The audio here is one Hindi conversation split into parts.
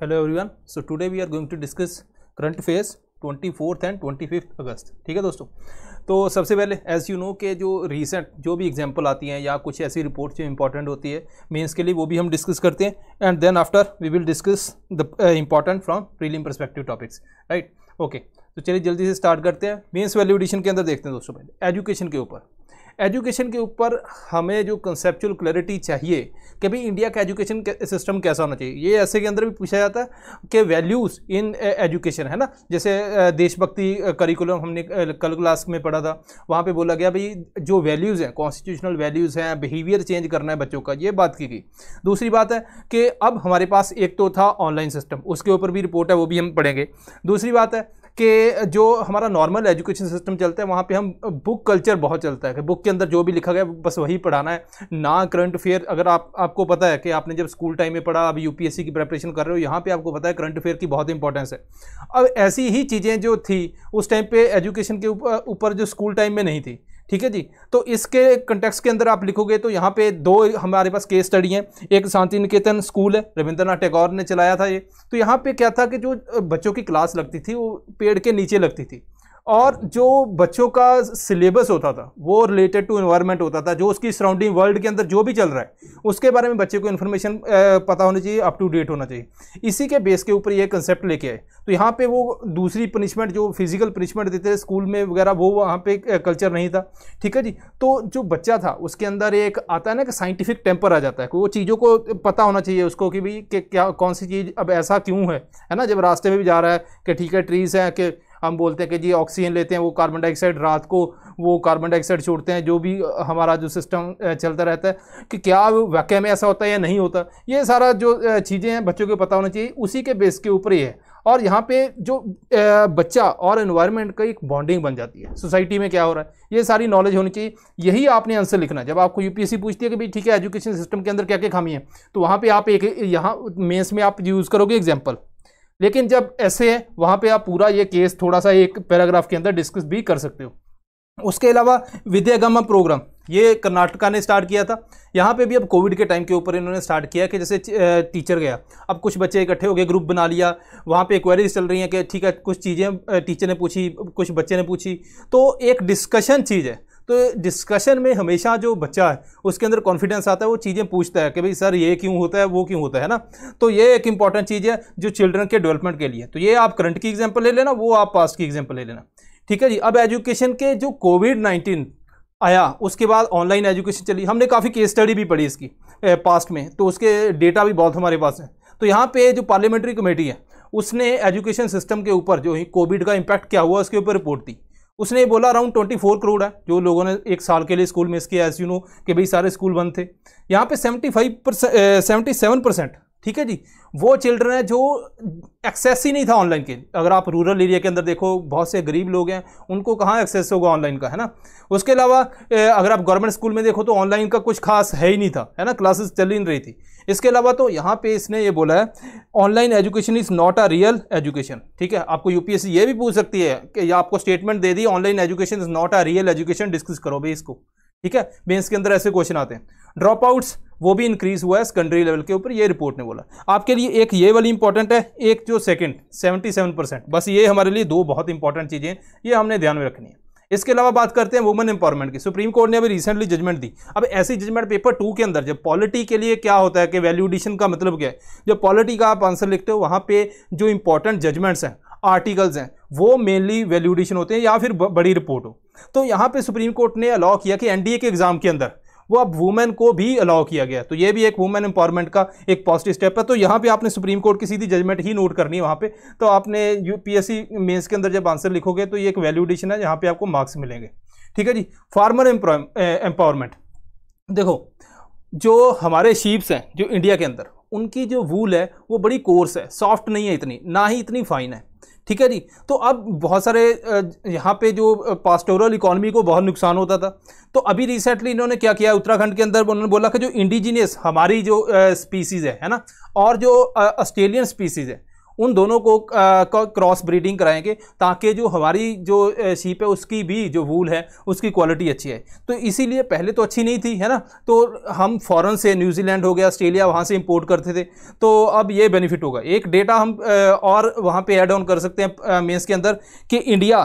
hello everyone so today we are going to discuss current phase 24th and 25th अगस्त ठीक है दोस्तों तो सबसे पहले एज यू नो के जो रिसेंट जो भी एग्जाम्पल आती हैं या कुछ ऐसी रिपोर्ट जो इंपॉर्टेंट होती है मेंस के लिए वो भी हम डिस्कस करते हैं and then after we will discuss the important from prelim perspective topics right okay तो चलिए जल्दी से स्टार्ट करते हैं मीन्स वैल्यू एडिशन के अंदर देखते हैं दोस्तों पहले एजुकेशन के ऊपर एजुकेशन के ऊपर हमें जो कंसेप्चुअल क्लैरिटी चाहिए कि भाई इंडिया का एजुकेशन सिस्टम कैसा होना चाहिए ये ऐसे के अंदर भी पूछा जाता है कि वैल्यूज़ इन एजुकेशन है ना जैसे देशभक्ति करिकुलम हमने कल क्लास में पढ़ा था वहाँ पे बोला गया भाई जो वैल्यूज़ हैं कॉन्स्टिट्यूशनल वैल्यूज़ हैं बिहेवियर चेंज करना है बच्चों का ये बात की गई दूसरी बात है कि अब हमारे पास एक तो था ऑनलाइन सिस्टम उसके ऊपर भी रिपोर्ट है वो भी हम पढ़ेंगे दूसरी बात है कि जो हमारा नॉर्मल एजुकेशन सिस्टम चलता है वहाँ पे हम बुक कल्चर बहुत चलता है कि बुक के अंदर जो भी लिखा गया बस वही पढ़ाना है ना करंट अफेयर अगर आप आपको पता है कि आपने जब स्कूल टाइम में पढ़ा अब यूपीएससी की प्रेपरेशन कर रहे हो यहाँ पे आपको पता है करंट अफेयर की बहुत इंपॉर्टेंस है अब ऐसी ही चीज़ें जो थी उस टाइम पर एजुकेशन के ऊपर जो स्कूल टाइम में नहीं थी ठीक है जी तो इसके कंटेक्स के अंदर आप लिखोगे तो यहाँ पे दो हमारे पास केस स्टडी हैं एक शांति निकेतन स्कूल है रविंद्रनाथ टैगोर ने चलाया था ये तो यहाँ पे क्या था कि जो बच्चों की क्लास लगती थी वो पेड़ के नीचे लगती थी और जो बच्चों का सिलेबस होता था वो रिलेटेड टू इन्वायरमेंट होता था जो उसकी सराउंडिंग वर्ल्ड के अंदर जो भी चल रहा है उसके बारे में बच्चे को इन्फॉर्मेशन पता होनी चाहिए अप टू डेट होना चाहिए इसी के बेस के ऊपर ये कंसेप्ट लेके आए तो यहाँ पे वो दूसरी पनिशमेंट जो फिजिकल पनिशमेंट देते थे स्कूल में वगैरह वो वहाँ पे कल्चर नहीं था ठीक है जी तो जो बच्चा था उसके अंदर एक आता है ना कि साइंटिफिक टेम्पर आ जाता है वो चीज़ों को पता होना चाहिए उसको कि भाई कि क्या कौन सी चीज़ अब ऐसा क्यों है है ना जब रास्ते में भी जा रहा है कि ठीक है ट्रीज़ हैं कि हम बोलते हैं कि जी ऑक्सीजन लेते हैं वो कार्बन डाइऑक्साइड रात को वो कार्बन डाइऑक्साइड छोड़ते हैं जो भी हमारा जो सिस्टम चलता रहता है कि क्या वाकई में ऐसा होता है या नहीं होता ये सारा जो चीज़ें हैं बच्चों को पता होना चाहिए उसी के बेस के ऊपर ही है और यहाँ पे जो बच्चा और एनवायरनमेंट का एक बॉन्डिंग बन जाती है सोसाइटी में क्या हो रहा है ये सारी नॉलेज होनी चाहिए यही आपने आंसर लिखना जब आपको यूपीएससी पूछती है कि भाई ठीक है एजुकेशन सिस्टम के अंदर क्या क्या खामी है तो वहाँ पर आप एक यहाँ मेन्स में आप यूज़ करोगे एग्जाम्पल लेकिन जब ऐसे है वहाँ पे आप पूरा ये केस थोड़ा सा एक पैराग्राफ के अंदर डिस्कस भी कर सकते हो उसके अलावा विद्यागम प्रोग्राम ये कर्नाटका ने स्टार्ट किया था यहाँ पे भी अब कोविड के टाइम के ऊपर इन्होंने स्टार्ट किया कि जैसे टीचर गया अब कुछ बच्चे इकट्ठे हो गए ग्रुप बना लिया वहाँ पे क्वेरीज चल रही हैं कि ठीक है कुछ चीज़ें टीचर ने पूछी कुछ बच्चे ने पूछी तो एक डिस्कशन चीज़ है तो डिस्कशन में हमेशा जो बच्चा है उसके अंदर कॉन्फिडेंस आता है वो चीज़ें पूछता है कि भाई सर ये क्यों होता है वो क्यों होता है ना तो ये एक इंपॉर्टेंट चीज़ है जो चिल्ड्रन के डेवलपमेंट के लिए तो ये आप करंट की एग्जाम्पल ले लेना वो आप पास्ट की एग्जाम्पल ले लेना ठीक है जी अब एजुकेशन के जो कोविड नाइन्टीन आया उसके बाद ऑनलाइन एजुकेशन चली हमने काफ़ी केस स्टडी भी पढ़ी इसकी पास्ट में तो उसके डेटा भी बहुत हमारे पास है तो यहाँ पे जो पार्लियामेंट्री कमेटी है उसने एजुकेशन सिस्टम के ऊपर जो कोविड का इम्पैक्ट क्या हुआ उसके ऊपर रिपोर्ट दी उसने ये बोला अराउंड ट्वेंटी फोर करोड़ है जो लोगों ने एक साल के लिए स्कूल मिस किया एस यू नो कि भाई सारे स्कूल बंद थे यहाँ पे seventy five percent seventy seven percent ठीक है जी वो चिल्ड्रन है जो एक्सेस ही नहीं था ऑनलाइन के अगर आप रूरल एरिया के अंदर देखो बहुत से गरीब लोग हैं उनको कहाँ एक्सेस होगा ऑनलाइन का है ना उसके अलावा अगर आप गवर्नमेंट स्कूल में देखो तो ऑनलाइन का कुछ खास है ही नहीं था है ना क्लासेस चल ही नहीं रही थी इसके अलावा तो यहाँ पे इसने ये बोला है online education is not a real education ठीक है आपको यूपीएससी ये भी पूछ सकती है कि आपको स्टेटमेंट दे दी online education is not a real education discuss करो भाई इसको ठीक है मेन्स के अंदर ऐसे क्वेश्चन आते हैं ड्रॉप आउट्स वो भी इंक्रीज हुआ है सेकेंडरी लेवल के ऊपर ये रिपोर्ट ने बोला आपके लिए एक ये वाली इंपॉर्टेंट है एक जो सेकंड 77 परसेंट बस ये हमारे लिए दो बहुत इंपॉर्टेंट चीज़ें ये हमने ध्यान में रखनी है इसके अलावा बात करते हैं वुमेन एम्पावरमेंट की सुप्रीम कोर्ट ने अभी रिसेंटली जजमेंट दी अब ऐसी जजमेंट पेपर टू के अंदर जब पॉलिटी के लिए क्या होता है कि वैल्यूडिशन का मतलब क्या है जब पॉलिटी का आप आंसर लिखते हो वहाँ पर जो इंपॉर्टेंट जजमेंट्स हैं आर्टिकल्स हैं वो मेनली वैल्यूडिशन होते हैं या फिर बड़ी रिपोर्ट हो तो यहाँ पर सुप्रीम कोर्ट ने अलाउ किया कि एनडीए के एग्जाम के अंदर वो अब वुमेन को भी अलाउ किया गया तो ये भी एक वुमेन एम्पावरमेंट का एक पॉजिटिव स्टेप है तो यहाँ पे आपने सुप्रीम कोर्ट की सीधी जजमेंट ही नोट करनी है वहाँ पे तो आपने यू पी मेंस के अंदर जब आंसर लिखोगे तो ये एक वैल्यूडिशन है जहाँ पे आपको मार्क्स मिलेंगे ठीक है जी फार्मर एम्पावरमेंट eh, देखो जो हमारे शीप्स हैं जो इंडिया के अंदर उनकी जो वूल है वो बड़ी कोर्स है सॉफ्ट नहीं है इतनी ना ही इतनी फाइन है ठीक है जी तो अब बहुत सारे यहाँ पे जो पास्टोरल इकोनॉमी को बहुत नुकसान होता था तो अभी रिसेंटली इन्होंने क्या किया उत्तराखंड के अंदर उन्होंने बोला कि जो इंडिजीनियस हमारी जो स्पीसीज़ है है ना और जो ऑस्ट्रेलियन स्पीसीज़ है उन दोनों को क्रॉस ब्रीडिंग कराएंगे ताकि जो हमारी जो शीप है उसकी भी जो वूल है उसकी क्वालिटी अच्छी है तो इसीलिए पहले तो अच्छी नहीं थी है ना तो हम फॉरन से न्यूजीलैंड हो गया ऑस्ट्रेलिया वहाँ से इम्पोर्ट करते थे तो अब ये बेनिफिट होगा एक डेटा हम और वहाँ पर एड ऑन कर सकते हैं मेन्स के अंदर कि इंडिया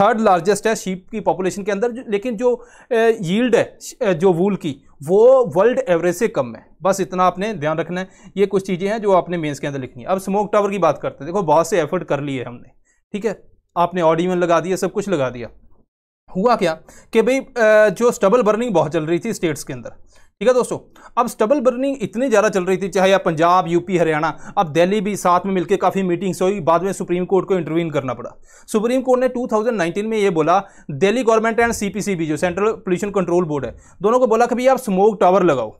थर्ड लार्जेस्ट है शीप की पॉपुलेशन के अंदर लेकिन जो यील्ड है जो वूल की वो वर्ल्ड एवरेज से कम है बस इतना आपने ध्यान रखना है ये कुछ चीज़ें हैं जो आपने मेंस के अंदर लिखनी है अब स्मोक टावर की बात करते हैं देखो बहुत से एफर्ट कर लिए हमने ठीक है आपने ऑडियन लगा दिया सब कुछ लगा दिया हुआ क्या कि भाई जो स्टबल बर्निंग बहुत चल रही थी स्टेट्स के अंदर ठीक है दोस्तों अब स्टबल बर्निंग इतनी ज़्यादा चल रही थी चाहे आप पंजाब यूपी हरियाणा अब दिल्ली भी साथ में मिलकर काफ़ी मीटिंग्स हुई बाद में सुप्रीम कोर्ट को इंटरवीन करना पड़ा सुप्रीम कोर्ट ने 2019 में ये बोला दिल्ली गवर्नमेंट एंड सीपीसीबी जो सेंट्रल पोल्यूशन कंट्रोल बोर्ड है दोनों को बोला कि भैया आप स्मोक टावर लगाओ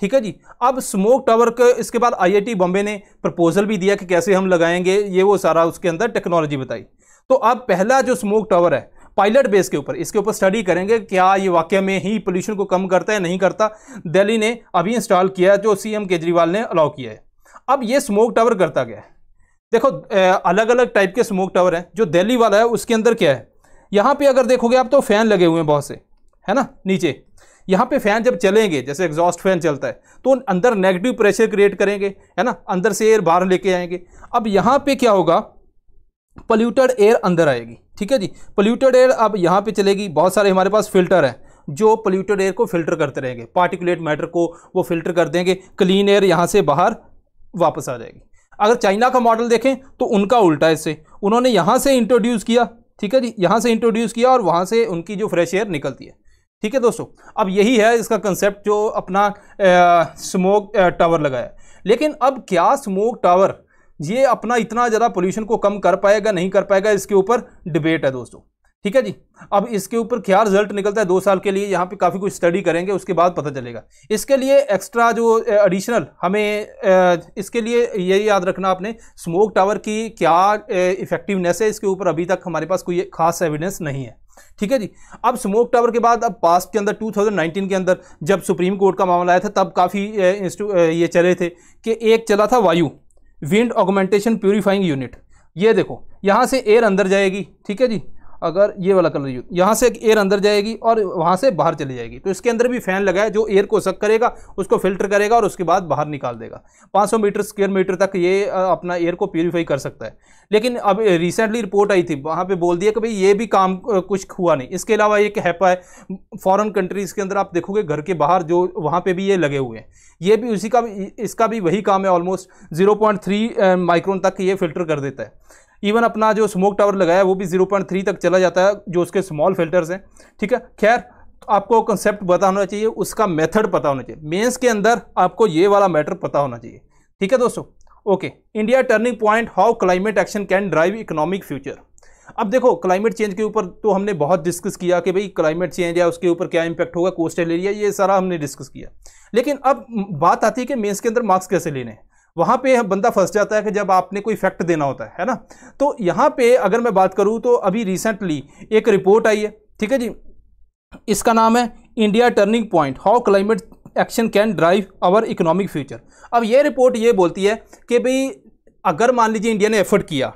ठीक है जी अब स्मोक टावर के इसके बाद आईआईटी बॉम्बे ने प्रपोजल भी दिया कि कैसे हम लगाएंगे ये वो सारा उसके अंदर टेक्नोलॉजी बताई तो अब पहला जो स्मोक टावर है पायलट बेस के ऊपर इसके ऊपर स्टडी करेंगे क्या ये वाक्य में ही पोल्यूशन को कम करता है नहीं करता दिल्ली ने अभी इंस्टॉल किया जो सीएम केजरीवाल ने अलाउ किया है अब ये स्मोक टावर करता गया है देखो अलग अलग टाइप के स्मोक टावर हैं जो दिल्ली वाला है उसके अंदर क्या है यहाँ पे अगर देखोगे आप तो फैन लगे हुए हैं बहुत से है ना नीचे यहाँ पे फैन जब चलेंगे जैसे एग्जॉस्ट फैन चलता है तो अंदर नेगेटिव प्रेशर क्रिएट करेंगे है ना अंदर से एयर बाहर लेके आएंगे अब यहाँ पे क्या होगा पोल्यूटेड एयर अंदर आएगी ठीक है जी पोल्यूटेड एयर अब यहाँ पे चलेगी बहुत सारे हमारे पास फिल्टर हैं जो पोल्यूटेड एयर को फिल्टर करते रहेंगे पार्टिकुलेट मैटर को वो फिल्टर कर देंगे क्लीन एयर यहाँ से बाहर वापस आ जाएगी अगर चाइना का मॉडल देखें तो उनका उल्टा इससे उन्होंने यहाँ से इंट्रोड्यूस किया ठीक है जी यहाँ से इंट्रोड्यूस किया और वहाँ से उनकी जो फ्रेश एयर निकलती है ठीक है दोस्तों अब यही है इसका कंसेप्ट जो अपना स्मोक टावर लगाया लेकिन अब क्या स्मोक टावर ये अपना इतना ज़्यादा पोल्यूशन को कम कर पाएगा नहीं कर पाएगा इसके ऊपर डिबेट है दोस्तों ठीक है जी अब इसके ऊपर क्या रिजल्ट निकलता है दो साल के लिए यहाँ पे काफ़ी कुछ स्टडी करेंगे उसके बाद पता चलेगा इसके लिए एक्स्ट्रा जो एडिशनल हमें इसके लिए ये याद रखना आपने स्मोक टावर की क्या इफेक्टिवनेस है इसके ऊपर अभी तक हमारे पास कोई खास एविडेंस नहीं है ठीक है जी अब स्मोक टावर के बाद अब पास्ट के अंदर 2019 के अंदर जब सुप्रीम कोर्ट का मामला आया था तब काफ़ी ये चले थे कि एक चला था वायु विंड ऑगमेंटेशन प्योरीफाइंग यूनिट ये देखो यहाँ से एयर अंदर जाएगी ठीक है जी अगर ये वाला कलर यूज यहाँ से एयर अंदर जाएगी और वहाँ से बाहर चली जाएगी तो इसके अंदर भी फैन लगा है जो एयर को सक करेगा उसको फिल्टर करेगा और उसके बाद बाहर निकाल देगा 500 मीटर स्क्वेयर मीटर तक ये अपना एयर को प्योरीफाई कर सकता है लेकिन अब रिसेंटली रिपोर्ट आई थी वहाँ पर बोल दिया कि भाई ये भी काम कुछ हुआ नहीं इसके अलावा एक हैपा है फॉरन कंट्रीज़ के अंदर आप देखोगे घर के बाहर जो वहाँ पर भी ये लगे हुए हैं ये भी उसी का भी इसका भी वही काम है ऑलमोस्ट जीरो माइक्रोन तक ये फिल्टर कर देता है इवन अपना जो स्मोक टावर लगाया वो भी जीरो पॉइंट थ्री तक चला जाता है जो उसके स्मॉल फिल्टर्स हैं ठीक है खैर आपको कंसेप्ट पता होना चाहिए उसका मेथड पता होना चाहिए मेंस के अंदर आपको ये वाला मैटर पता होना चाहिए ठीक है दोस्तों okay India turning point how climate action can drive economic future अब देखो क्लाइमेट चेंज के ऊपर तो हमने बहुत डिस्कस किया कि भाई क्लाइमेट चेंज है उसके ऊपर क्या इंपैक्ट होगा कोस्टल एरिया ये सारा हमने डिस्कस किया लेकिन अब बात आती है कि मेन्स के अंदर मार्क्स कैसे लेने हैं वहाँ पे बंदा फंस जाता है कि जब आपने कोई फैक्ट देना होता है है ना तो यहाँ पे अगर मैं बात करूँ तो अभी रिसेंटली एक रिपोर्ट आई है ठीक है जी इसका नाम है India turning point how climate action can drive our economic future अब ये रिपोर्ट ये बोलती है कि भाई अगर मान लीजिए इंडिया ने एफर्ट किया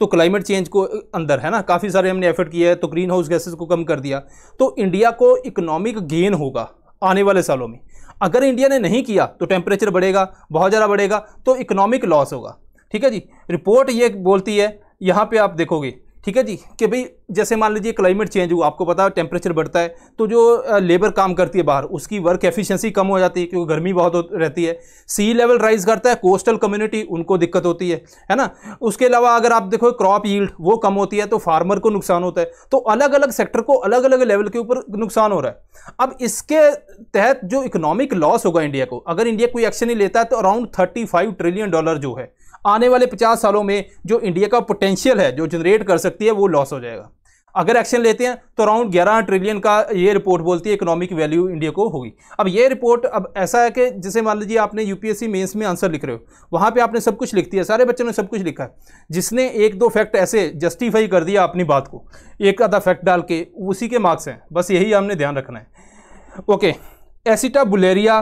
तो क्लाइमेट चेंज को अंदर है ना काफ़ी सारे हमने एफर्ट किया है तो ग्रीन हाउस गैसेज को कम कर दिया तो इंडिया को इकोनॉमिक गेन होगा आने वाले सालों में अगर इंडिया ने नहीं किया तो टेम्परेचर बढ़ेगा बहुत ज़्यादा बढ़ेगा तो इकोनॉमिक लॉस होगा ठीक है जी रिपोर्ट ये बोलती है यहाँ पे आप देखोगे ठीक है जी कि भाई जैसे मान लीजिए क्लाइमेट चेंज हुआ आपको पता है टेम्परेचर बढ़ता है तो जो लेबर काम करती है बाहर उसकी वर्क एफिशिएंसी कम हो जाती है क्योंकि गर्मी बहुत रहती है सी लेवल राइज करता है कोस्टल कम्युनिटी उनको दिक्कत होती है है ना उसके अलावा अगर आप देखो क्रॉप यील्ड वो कम होती है तो फार्मर को नुकसान होता है तो अलग अलग सेक्टर को अलग अलग लेवल के ऊपर नुकसान हो रहा है अब इसके तहत जो इकोनॉमिक लॉस होगा इंडिया को अगर इंडिया कोई एक्शन नहीं लेता है तो अराउंड थर्टी ट्रिलियन डॉलर जो है आने वाले पचास सालों में जो इंडिया का पोटेंशियल है जो जनरेट कर सकती है वो लॉस हो जाएगा अगर एक्शन लेते हैं तो अराउंड 11 ट्रिलियन का ये रिपोर्ट बोलती है इकोनॉमिक वैल्यू इंडिया को होगी अब ये रिपोर्ट अब ऐसा है कि जैसे मान लीजिए आपने यूपीएससी मेंस में आंसर लिख रहे हो वहाँ पे आपने सब कुछ लिख दिया सारे बच्चों ने सब कुछ लिखा है जिसने एक दो फैक्ट ऐसे जस्टिफाई कर दिया अपनी बात को एक आधा फैक्ट डाल के उसी के मार्क्स हैं बस यही हमने ध्यान रखना है ओके एसिटा बुलेरिया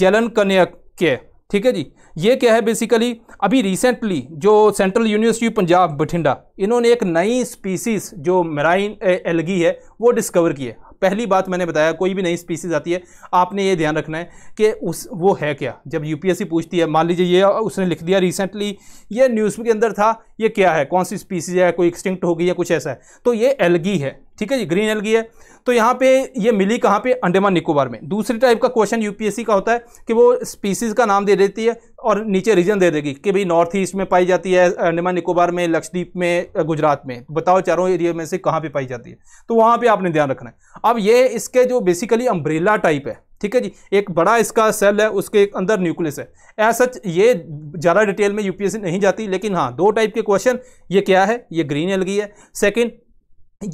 जेलन कन्या के ठीक है जी ये क्या है बेसिकली अभी रिसेंटली जो सेंट्रल यूनिवर्सिटी पंजाब बठिंडा इन्होंने एक नई स्पीसीज जो मेराइन एलगी है वो डिस्कवर की है पहली बात मैंने बताया कोई भी नई स्पीसीज आती है आपने ये ध्यान रखना है कि उस वो है क्या जब यूपीएससी पूछती है मान लीजिए ये उसने लिख दिया रिसेंटली ये न्यूज़ के अंदर था ये क्या है कौन सी स्पीसीज है कोई एक्सटिंक्ट हो गई या कुछ ऐसा है तो ये एलगी है ठीक है जी ग्रीन एलगी है तो यहाँ पे ये मिली कहाँ पे अंडेमान निकोबार में दूसरी टाइप का क्वेश्चन यूपीएससी का होता है कि वो स्पीसीज का नाम दे देती है और नीचे रीजन दे देगी कि भाई नॉर्थ ईस्ट में पाई जाती है अंडेमान निकोबार में लक्षद्वीप में गुजरात में बताओ चारों एरिया में से कहाँ पर पाई जाती है तो वहाँ पर आपने ध्यान रखना है अब ये इसके जो बेसिकली अम्ब्रेला टाइप है ठीक है जी एक बड़ा इसका सेल है उसके एक अंदर न्यूक्लियस है ऐसा सच ये ज़्यादा डिटेल में यूपीएससी नहीं जाती लेकिन हाँ दो टाइप के क्वेश्चन ये क्या है ये ग्रीन एलगी है सेकंड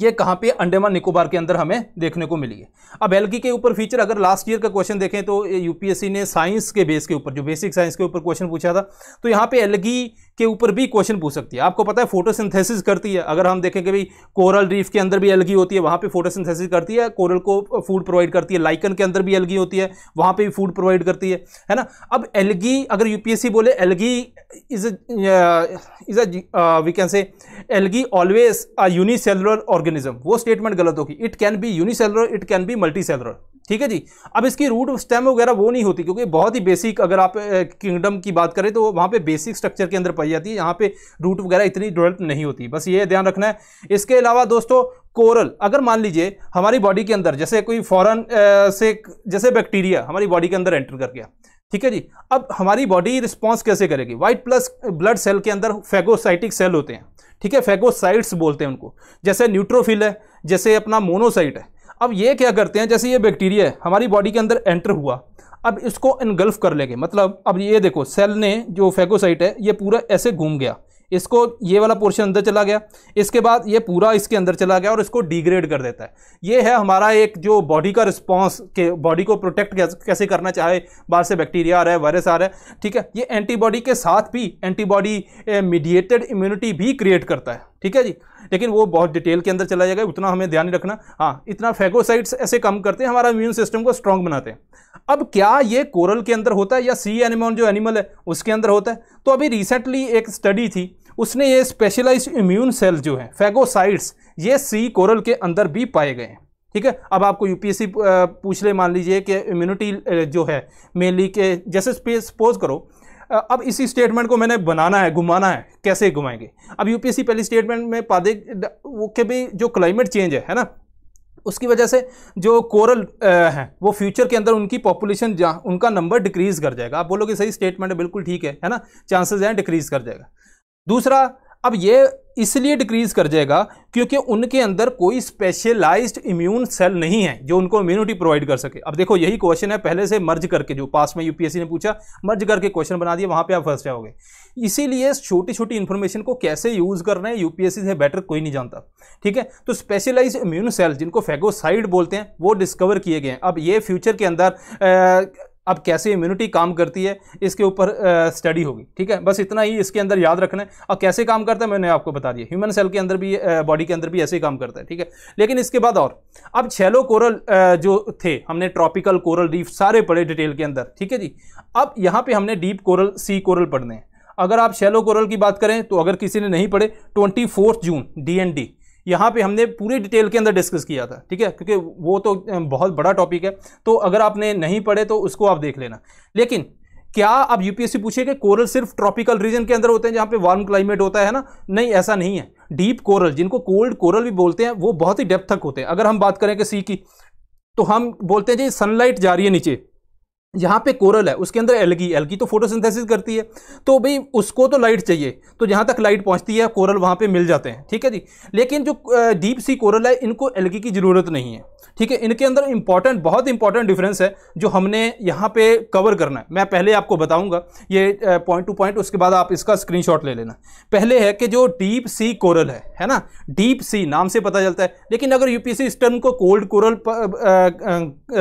ये कहाँ पे अंडेमान निकोबार के अंदर हमें देखने को मिली है अब एलगी के ऊपर फीचर अगर लास्ट ईयर का क्वेश्चन देखें तो यूपीएससी ने साइंस के बेस के ऊपर जो बेसिक साइंस के ऊपर क्वेश्चन पूछा था तो यहाँ पे एलगी के ऊपर भी क्वेश्चन पूछ सकती है आपको पता है फोटोसिंथेसिस करती है अगर हम देखें कि भाई कोरल रीफ के अंदर भी अलगी होती है वहाँ पे फोटोसिंथेसिस करती है कोरल को फूड प्रोवाइड करती है लाइकन के अंदर भी एलगी होती है वहाँ पे भी फूड प्रोवाइड करती है है ना अब एलगी अगर यूपीएससी बोले algae is is a we can say algae always a unicellular organism वो स्टेटमेंट गलत होगी it can be unicellular it can be multi ठीक है जी अब इसकी रूट स्टेम वगैरह वो नहीं होती क्योंकि बहुत ही बेसिक अगर आप किंगडम की बात करें तो वहाँ पे बेसिक स्ट्रक्चर के अंदर पाई जाती है यहाँ पे रूट वगैरह इतनी डेवलप नहीं होती बस ये ध्यान रखना है इसके अलावा दोस्तों कोरल अगर मान लीजिए हमारी बॉडी के अंदर जैसे कोई फॉरन से जैसे बैक्टीरिया हमारी बॉडी के अंदर एंटर कर गया ठीक है जी अब हमारी बॉडी रिस्पॉन्स कैसे करेगी वाइट प्लस ब्लड सेल के अंदर फेगोसाइटिक सेल होते हैं ठीक है फेगोसाइट्स बोलते हैं उनको जैसे न्यूट्रोफिल है जैसे अपना मोनोसाइट है अब ये क्या करते हैं जैसे ये बैक्टीरिया है हमारी बॉडी के अंदर एंटर हुआ अब इसको इनगल्फ कर लेंगे मतलब अब ये देखो सेल ने जो फेगोसाइट है ये पूरा ऐसे घूम गया इसको ये वाला पोर्शन अंदर चला गया इसके बाद ये पूरा इसके अंदर चला गया और इसको डिग्रेड कर देता है ये है हमारा एक जो बॉडी का रिस्पॉन्स के बॉडी को प्रोटेक्ट कैसे करना चाहे बाहर से बैक्टीरिया आ रहा है वायरस आ रहा है ठीक है ये एंटीबॉडी के साथ भी एंटीबॉडी मीडिएटेड इम्यूनिटी भी क्रिएट करता है ठीक है जी लेकिन वो बहुत डिटेल के अंदर चला जाएगा उतना हमें ध्यान रखना हाँ इतना फेगोसाइट्स ऐसे कम करते हैं हमारा इम्यून सिस्टम को स्ट्रांग बनाते हैं अब क्या ये कोरल के अंदर होता है या सी एनिमल जो एनिमल है उसके अंदर होता है तो अभी रिसेंटली एक स्टडी थी उसने ये स्पेशलाइज इम्यून सेल जो है फेगोसाइट्स ये सी कोरल के अंदर भी पाए गए हैं ठीक है अब आपको यूपीएससी पूछ ले मान लीजिए कि इम्यूनिटी जो है मेनली के जैसे सपोज करो अब इसी स्टेटमेंट को मैंने बनाना है घुमाना है कैसे घुमाएंगे अब यूपीएससी पहली स्टेटमेंट में पादे वो के भी जो क्लाइमेट चेंज है है ना उसकी वजह से जो कोरल हैं वो फ्यूचर के अंदर उनकी पॉपुलेशन जहाँ उनका नंबर डिक्रीज़ कर जाएगा आप बोलोगे सही स्टेटमेंट है बिल्कुल ठीक है है ना चांसेज हैं डिक्रीज़ कर जाएगा दूसरा अब ये इसलिए डिक्रीज़ कर जाएगा क्योंकि उनके अंदर कोई स्पेशलाइज्ड इम्यून सेल नहीं है जो उनको इम्यूनिटी प्रोवाइड कर सके अब देखो यही क्वेश्चन है पहले से मर्ज करके जो पास में यूपीएससी ने पूछा मर्ज करके क्वेश्चन बना दिया वहाँ पे आप फर्स्ट जाओगे इसीलिए छोटी छोटी इन्फॉर्मेशन को कैसे यूज़ कर रहे हैं यूपीएससी से बेटर कोई नहीं जानता ठीक है तो स्पेशलाइज इम्यून सेल जिनको फेगोसाइड बोलते हैं वो डिस्कवर किए गए हैं अब ये फ्यूचर के अंदर अब कैसे इम्यूनिटी काम करती है इसके ऊपर स्टडी होगी ठीक है बस इतना ही इसके अंदर याद रखना है और कैसे काम करता है मैंने आपको बता दिया ह्यूमन सेल के अंदर भी बॉडी के अंदर भी ऐसे ही काम करता है ठीक है लेकिन इसके बाद और अब छेलो कोरल जो थे हमने ट्रॉपिकल कोरल रीफ सारे पढ़े डिटेल के अंदर ठीक है जी अब यहाँ पर हमने डीप कोरल सी कोरल पढ़ने हैं अगर आप शेलो कोरल की बात करें तो अगर किसी ने नहीं पढ़े twenty June D N D यहाँ पे हमने पूरे डिटेल के अंदर डिस्कस किया था ठीक है क्योंकि वो तो बहुत बड़ा टॉपिक है तो अगर आपने नहीं पढ़े तो उसको आप देख लेना लेकिन क्या आप यूपीएससी कि कोरल सिर्फ ट्रॉपिकल रीजन के अंदर होते हैं जहाँ पे वार्म क्लाइमेट होता है ना नहीं ऐसा नहीं है डीप कोरल जिनको कोल्ड कोरल भी बोलते हैं वो बहुत ही डेप्थ तक होते हैं अगर हम बात करें कि सी की तो हम बोलते हैं जी सनलाइट जा रही है नीचे यहाँ पे कोरल है उसके अंदर एलगी एलगी तो फोटोसिंथेसिस करती है तो भाई उसको तो लाइट चाहिए तो जहाँ तक लाइट पहुँचती है कोरल वहाँ पे मिल जाते हैं ठीक है जी लेकिन जो डीप सी कोरल है इनको एलगी की ज़रूरत नहीं है ठीक है इनके अंदर इंपॉर्टेंट बहुत इंपॉर्टेंट डिफरेंस है जो हमने यहाँ पे कवर करना है मैं पहले आपको बताऊँगा ये पॉइंट टू पॉइंट उसके बाद आप इसका स्क्रीन ले लेना पहले है कि जो डीप सी कोरल है है ना डीप सी नाम से पता चलता है लेकिन अगर यू पी को कोल्ड कोरल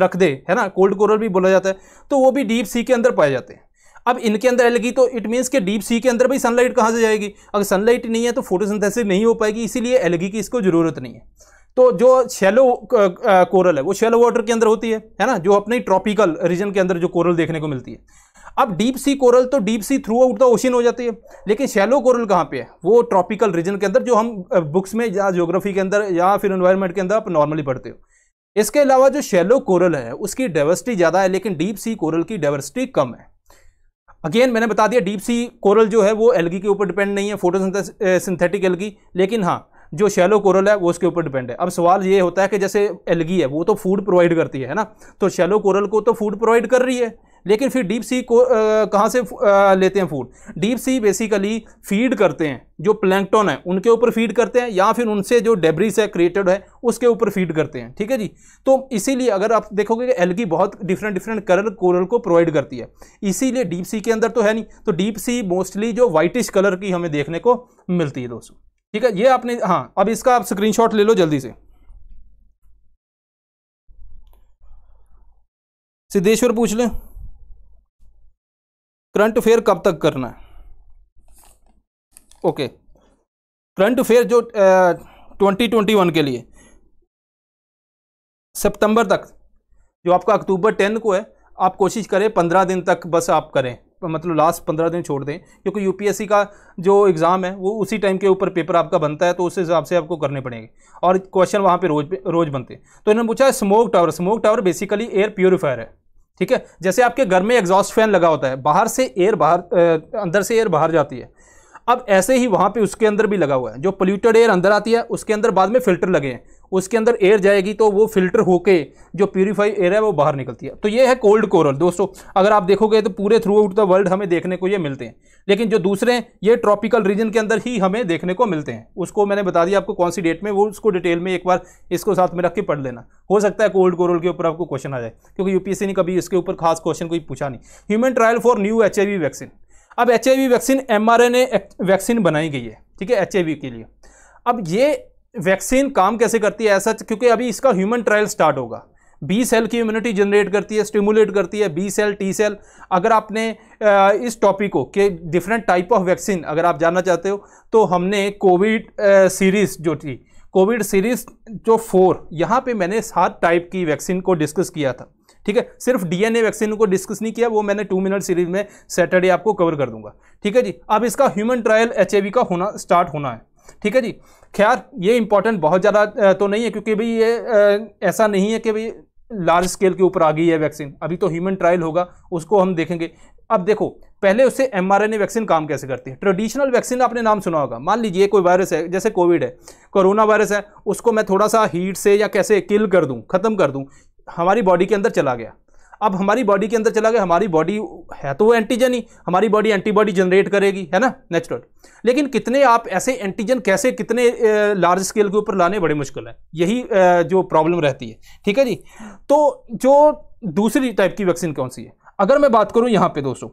रख दे है ना कोल्ड कोरल भी बोला जाता है तो वो भी डीप सी के अंदर पाए जाते हैं अब इनके अंदर एलगी तो इट मीन्स के डीप सी के अंदर भाई सनलाइट कहाँ से जाएगी अगर सनलाइट नहीं है तो फोटोसिंथेसिस नहीं हो पाएगी इसीलिए एलगी की इसको ज़रूरत नहीं है तो जो शेलो कोरल uh, uh, है वो शेलो वाटर के अंदर होती है है ना जो अपने ट्रॉपिकल रीजन के अंदर जो कोरल देखने को मिलती है अब डीप सी कोरल तो deep sea throughout the ocean हो जाती है लेकिन शेलो कोरल कहाँ पे है वो ट्रॉपिकल रीजन के अंदर जो हम बुक्स uh, में या जोग्राफी के अंदर या फिर इन्वायरमेंट के अंदर आप नॉर्मली पढ़ते हो इसके अलावा जो शेलो कोरल है उसकी डाइवर्सिटी ज़्यादा है लेकिन डीप सी कोरल की डाइवर्सिटी कम है अगेन मैंने बता दिया डीप सी कोरल जो है वो एलगी के ऊपर डिपेंड नहीं है फोटो सिंथेटिक एलगी लेकिन हाँ जो शेलो कोरल है वो उसके ऊपर डिपेंड है अब सवाल ये होता है कि जैसे एलगी है वो तो फूड प्रोवाइड करती है ना तो शेलो कोरल को तो फूड प्रोवाइड कर रही है लेकिन फिर डीप सी को कहाँ से आ, लेते हैं food deep sea basically feed करते हैं जो प्लैंकटोन है उनके ऊपर फीड करते हैं या फिर उनसे जो डेब्रिस है क्रिएटेड है उसके ऊपर फीड करते हैं ठीक है जी तो इसीलिए अगर आप देखोगे कि एलगी बहुत डिफरेंट डिफरेंट कलर कोरल को प्रोवाइड करती है इसीलिए डीप सी के अंदर तो है नहीं तो डीप सी मोस्टली जो वाइटिश कलर की हमें देखने को मिलती है दोस्तों ठीक है ये आपने हाँ अब इसका आप स्क्रीनशॉट ले लो जल्दी से सिद्धेश्वर पूछ लें करंट अफेयर कब तक करना है ओके करंट अफेयर जो ट्वेंटी ट्वेंटी वन के लिए सितंबर तक जो आपका अक्टूबर टेन को है आप कोशिश करें पंद्रह दिन तक बस आप करें मतलब लास्ट पंद्रह दिन छोड़ दें क्योंकि यूपीएससी का जो एग्ज़ाम है वो उसी टाइम के ऊपर पेपर आपका बनता है तो उस हिसाब से आपको करने पड़ेंगे और क्वेश्चन वहाँ पर रोज रोज़ बनते हैं तो इन्होंने पूछा smoke tower smoke tower basically air purifier है ठीक है जैसे आपके घर में एग्जॉस्ट फैन लगा होता है बाहर से एयर बाहर अंदर से एयर बाहर जाती है अब ऐसे ही वहाँ पे उसके अंदर भी लगा हुआ है जो पोल्यूटेड एयर अंदर आती है उसके अंदर बाद में फिल्टर लगे हैं उसके अंदर एयर जाएगी तो वो फिल्टर होके जो प्योरीफाई एयर है वो बाहर निकलती है तो ये है कोल्ड कोरल दोस्तों अगर आप देखोगे तो पूरे थ्रू आउट द वर्ल्ड हमें देखने को ये मिलते हैं लेकिन जो दूसरे ये ट्रॉपिकल रीजन के अंदर ही हमें देखने को मिलते हैं उसको मैंने बता दिया आपको कौन सी डेट में वो उसको डिटेल में एक बार इसको साथ में रख के पढ़ लेना हो सकता है कोल्ड कोरल के ऊपर आपको क्वेश्चन आ जाए क्योंकि यूपीएससी ने कभी इसके ऊपर खास क्वेश्चन कोई पूछा नहीं human trial for new H vaccine अब एच वैक्सीन एम वैक्सीन बनाई गई है ठीक है एच के लिए अब ये वैक्सीन काम कैसे करती है ऐसा क्योंकि अभी इसका ह्यूमन ट्रायल स्टार्ट होगा बी सेल की इम्यूनिटी जनरेट करती है स्टिमुलेट करती है बी सेल टी सेल अगर आपने इस टॉपिक को कि डिफरेंट टाइप ऑफ वैक्सीन अगर आप जानना चाहते हो तो हमने कोविड सीरीज़ जो थी कोविड सीरीज जो फोर यहाँ पे मैंने सात टाइप की वैक्सीन को डिस्कस किया था ठीक है सिर्फ डीएनए वैक्सीन को डिस्कस नहीं किया वो मैंने टू मिनट सीरीज में सैटरडे आपको कवर कर दूंगा ठीक है जी अब इसका ह्यूमन ट्रायल एच का होना स्टार्ट होना है ठीक है जी खैर ये इंपॉर्टेंट बहुत ज़्यादा तो नहीं है क्योंकि भाई ये ऐसा नहीं है कि भाई लार्ज स्केल के ऊपर आ गई है वैक्सीन अभी तो ह्यूमन ट्रायल होगा उसको हम देखेंगे अब देखो पहले उससे एम वैक्सीन काम कैसे करती है ट्रेडिशनल वैक्सीन आपने नाम सुना होगा मान लीजिए कोई वायरस है जैसे कोविड है कोरोना वायरस है उसको मैं थोड़ा सा हीट से या कैसे किल कर दूँ ख़त्म कर दूँ हमारी बॉडी के अंदर चला गया अब हमारी बॉडी के अंदर चला गया हमारी बॉडी है तो वो एंटीजन ही हमारी बॉडी एंटीबॉडी जनरेट करेगी है ना नेचुरल लेकिन कितने आप ऐसे एंटीजन कैसे कितने लार्ज स्केल के ऊपर लाने बड़े मुश्किल है यही जो प्रॉब्लम रहती है ठीक है जी तो जो दूसरी टाइप की वैक्सीन कौन सी है अगर मैं बात करूं यहाँ पे दोस्तों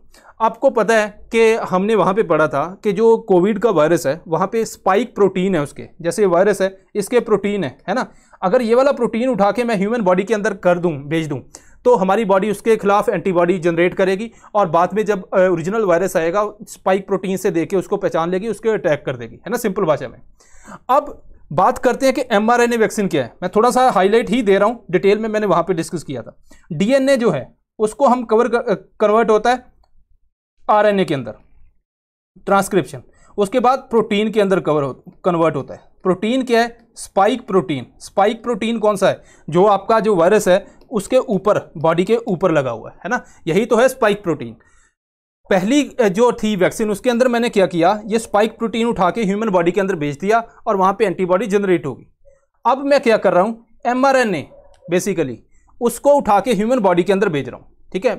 आपको पता है कि हमने वहाँ पे पढ़ा था कि जो कोविड का वायरस है वहाँ पे स्पाइक प्रोटीन है उसके जैसे वायरस है इसके प्रोटीन है है ना अगर ये वाला प्रोटीन उठा के मैं ह्यूमन बॉडी के अंदर कर दूँ भेज दूँ तो हमारी बॉडी उसके खिलाफ एंटीबॉडी जनरेट करेगी और बाद में जब ओरिजिनल वायरस आएगा स्पाइक प्रोटीन से देके उसको पहचान लेगी उसके अटैक कर देगी है ना सिंपल भाषा में अब बात करते हैं कि एम वैक्सीन क्या है मैं थोड़ा सा हाईलाइट ही दे रहा हूँ डिटेल में मैंने वहाँ पे डिस्कस किया था डीएनए जो है उसको हम कवर कन्वर्ट होता है आरएनए के अंदर ट्रांसक्रिप्शन उसके बाद प्रोटीन के अंदर कवर हो कन्वर्ट होता है प्रोटीन क्या है स्पाइक प्रोटीन स्पाइक प्रोटीन कौन सा है जो आपका जो वायरस है उसके ऊपर बॉडी के ऊपर लगा हुआ है है ना यही तो है स्पाइक प्रोटीन पहली जो थी वैक्सीन उसके अंदर मैंने क्या किया ये स्पाइक प्रोटीन उठा के ह्यूमन बॉडी के अंदर भेज दिया और वहाँ पे एंटीबॉडी जनरेट होगी अब मैं क्या कर रहा हूँ एम बेसिकली उसको उठा के ह्यूमन बॉडी के अंदर भेज रहा हूँ ठीक है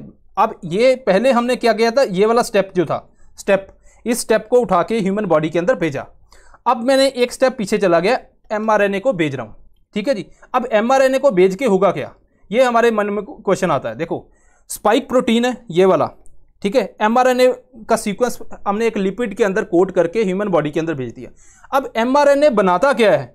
अब ये पहले हमने क्या किया था ये वाला स्टेप जो था स्टेप इस स्टेप को उठा के ह्यूमन बॉडी के अंदर भेजा अब मैंने एक स्टेप पीछे चला गया एम को भेज रहा हूँ ठीक है जी अब एम को भेज के होगा क्या ये हमारे मन में क्वेश्चन आता है देखो स्पाइक प्रोटीन है ये वाला ठीक है एम का सीक्वेंस हमने एक लिपिड के अंदर कोट करके ह्यूमन बॉडी के अंदर भेज दिया अब एम बनाता क्या है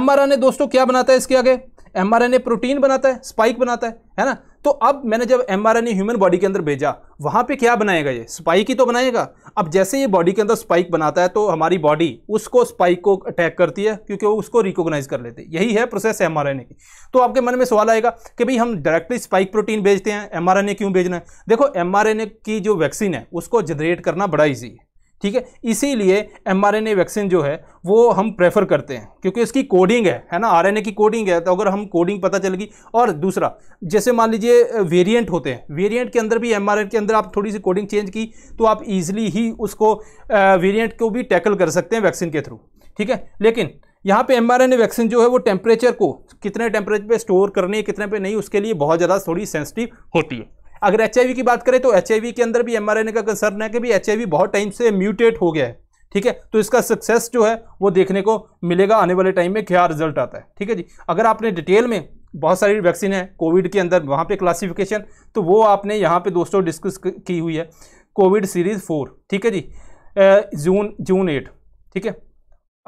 एम दोस्तों क्या बनाता है इसके आगे एमआरएनए प्रोटीन बनाता है स्पाइक बनाता है है ना तो अब मैंने जब एमआरएनए ह्यूमन बॉडी के अंदर भेजा वहाँ पे क्या बनाएगा ये स्पाइक ही तो बनाएगा अब जैसे ये बॉडी के अंदर स्पाइक बनाता है तो हमारी बॉडी उसको स्पाइक को अटैक करती है क्योंकि वो उसको रिकोगनाइज कर लेते हैं यही है प्रोसेस एम की तो आपके मन में सवाल आएगा कि भाई हम डायरेक्टली स्पाइक प्रोटीन भेजते हैं एम क्यों भेजना है देखो एम की जो वैक्सीन है उसको जनरेट करना बड़ा ईजी है ठीक है इसीलिए एम वैक्सीन जो है वो हम प्रेफर करते हैं क्योंकि इसकी कोडिंग है है ना आरएनए की कोडिंग है तो अगर हम कोडिंग पता चलेगी और दूसरा जैसे मान लीजिए वेरिएंट होते हैं वेरिएंट के अंदर भी एम के अंदर आप थोड़ी सी कोडिंग चेंज की तो आप इजीली ही उसको वेरिएंट को भी टैकल कर सकते हैं वैक्सीन के थ्रू ठीक है लेकिन यहाँ पे एम वैक्सीन जो है वो टेम्परेचर को कितने टेम्परेचर पर स्टोर करनी है कितने पर नहीं उसके लिए बहुत ज़्यादा थोड़ी सेंसिटिव होती है अगर एच की बात करें तो एच के अंदर भी एम का कंसर्न है कि भी एच बहुत टाइम से म्यूटेट हो गया है ठीक है तो इसका सक्सेस जो है वो देखने को मिलेगा आने वाले टाइम में क्या रिजल्ट आता है ठीक है जी अगर आपने डिटेल में बहुत सारी वैक्सीन है कोविड के अंदर वहाँ पे क्लासिफिकेशन तो वो आपने यहाँ पे दोस्तों डिस्कस की हुई है कोविड सीरीज़ फोर ठीक है जी जून जून एट ठीक है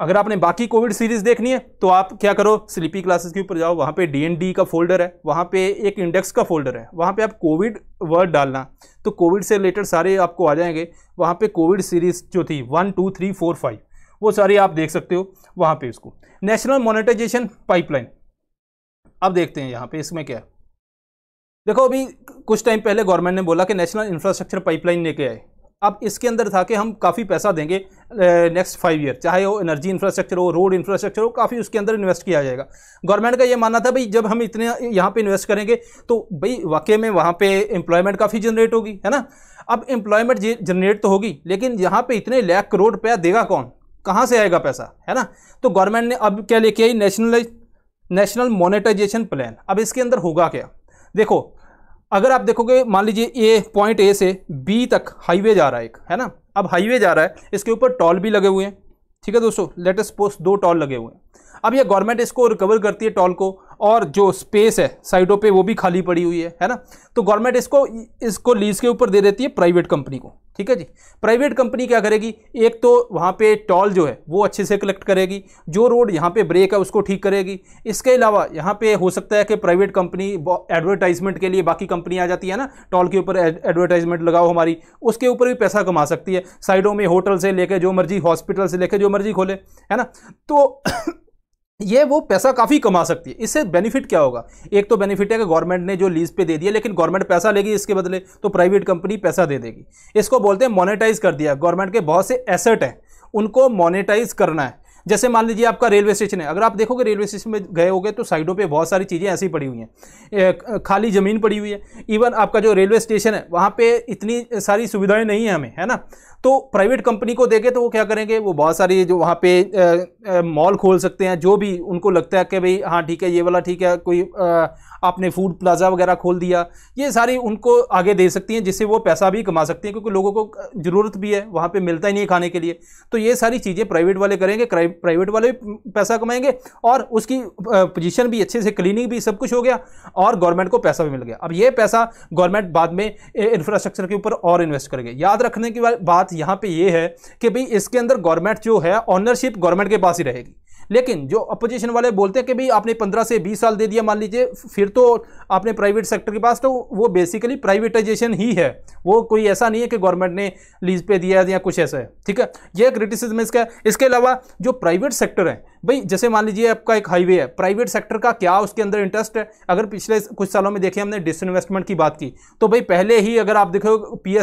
अगर आपने बाकी कोविड सीरीज देखनी है तो आप क्या करो स्लीपी क्लासेस के ऊपर जाओ वहाँ पे डीएनडी का फोल्डर है वहाँ पे एक इंडेक्स का फोल्डर है वहाँ पे आप कोविड वर्ड डालना तो कोविड से रिलेटेड सारे आपको आ जाएंगे वहाँ पे कोविड सीरीज जो थी one two three four five वो सारी आप देख सकते हो वहाँ पे उसको नेशनल मोनिटाइजेशन पाइपलाइन अब देखते हैं यहाँ पर इसमें क्या है देखो अभी कुछ टाइम पहले गवर्नमेंट ने बोला कि नेशनल इंफ्रास्ट्रक्चर पाइपलाइन लेके आए अब इसके अंदर था कि हम काफ़ी पैसा देंगे नेक्स्ट फाइव ईयर चाहे वो एनर्जी इंफ्रास्ट्रक्चर हो रोड इंफ्रास्ट्रक्चर हो काफ़ी उसके अंदर इन्वेस्ट किया जाएगा गवर्नमेंट का ये मानना था भाई जब हम इतने यहाँ पे इन्वेस्ट करेंगे तो भाई वाकई में वहाँ पे एम्प्लॉयमेंट काफ़ी जनरेट होगी है ना अब एम्प्लॉयमेंट जनरेट तो होगी लेकिन यहाँ पर इतने लाख करोड़ रुपया देगा कौन कहाँ से आएगा पैसा है ना तो गवर्नमेंट ने अब क्या लेके आई नेशनलाइज नेशनल मोनेटाइजेशन प्लान अब इसके अंदर होगा क्या देखो अगर आप देखोगे मान लीजिए ए पॉइंट ए से बी तक हाईवे जा रहा है एक है ना अब हाईवे जा रहा है इसके ऊपर टॉल भी लगे हुए हैं ठीक है दोस्तों लेटेस्ट पोस्ट दो टॉल लगे हुए हैं अब ये गवर्नमेंट इसको रिकवर करती है टॉल को और जो स्पेस है साइडों पे वो भी खाली पड़ी हुई है है ना तो गवर्नमेंट इसको इसको लीज के ऊपर दे देती है प्राइवेट कंपनी को ठीक है जी प्राइवेट कंपनी क्या करेगी एक तो वहाँ पे टॉल जो है वो अच्छे से कलेक्ट करेगी जो रोड यहाँ पे ब्रेक है उसको ठीक करेगी इसके अलावा यहाँ पे हो सकता है कि प्राइवेट कंपनी एडवर्टाइजमेंट के लिए बाकी कंपनी आ जाती है ना टॉल के ऊपर एडवर्टाइजमेंट लगाओ हमारी उसके ऊपर भी पैसा कमा सकती है साइडों में होटल से लेकर जो मर्जी हॉस्पिटल से लेकर जो मर्जी खोले है ना तो ये वो पैसा काफ़ी कमा सकती है इससे बेनिफिट क्या होगा एक तो बेनिफिट है कि गवर्नमेंट ने जो लीज पे दे दिया लेकिन गवर्नमेंट पैसा लेगी इसके बदले तो प्राइवेट कंपनी पैसा दे देगी इसको बोलते हैं मोनेटाइज कर दिया गवर्नमेंट के बहुत से एसेट हैं उनको मोनेटाइज करना है जैसे मान लीजिए आपका रेलवे स्टेशन है अगर आप देखोगे रेलवे स्टेशन में गए होगे तो साइडों पे बहुत सारी चीज़ें ऐसी पड़ी हुई हैं खाली ज़मीन पड़ी हुई है इवन आपका जो रेलवे स्टेशन है वहाँ पे इतनी सारी सुविधाएं नहीं हैं हमें है ना तो प्राइवेट कंपनी को देंगे तो वो क्या करेंगे वो बहुत सारी जो वहाँ पे मॉल खोल सकते हैं जो भी उनको लगता है कि भाई हाँ ठीक है ये वाला ठीक है कोई आपने फूड प्लाजा वगैरह खोल दिया ये सारी उनको आगे दे सकती हैं जिससे वो पैसा भी कमा सकती हैं क्योंकि लोगों को ज़रूरत भी है वहाँ पर मिलता ही नहीं है खाने के लिए तो ये सारी चीज़ें प्राइवेट वाले करेंगे प्राइवेट वाले भी पैसा कमाएंगे और उसकी पोजीशन भी अच्छे से क्लीनिंग भी सब कुछ हो गया और गवर्नमेंट को पैसा भी मिल गया अब ये पैसा गवर्नमेंट बाद में इंफ्रास्ट्रक्चर के ऊपर और इन्वेस्ट करेंगे याद रखने की बात यहाँ पर यह है कि भाई इसके अंदर गवर्नमेंट जो है ऑनरशिप गवर्नमेंट के पास ही रहेगी लेकिन जो अपोजिशन वाले बोलते हैं कि भाई आपने पंद्रह से बीस साल दे दिया मान लीजिए फिर तो आपने प्राइवेट सेक्टर के पास तो वो बेसिकली प्राइवेटाइजेशन ही है वो कोई ऐसा नहीं है कि गवर्नमेंट ने लीज पे दिया या कुछ ऐसा है ठीक है ये क्रिटिसिज्म इसका है इसके अलावा जो प्राइवेट सेक्टर है भाई जैसे मान लीजिए आपका एक हाईवे है प्राइवेट सेक्टर का क्या उसके अंदर इंटरेस्ट है अगर पिछले कुछ सालों में देखें हमने डिसइन्वेस्टमेंट की बात की तो भाई पहले ही अगर आप देखो पी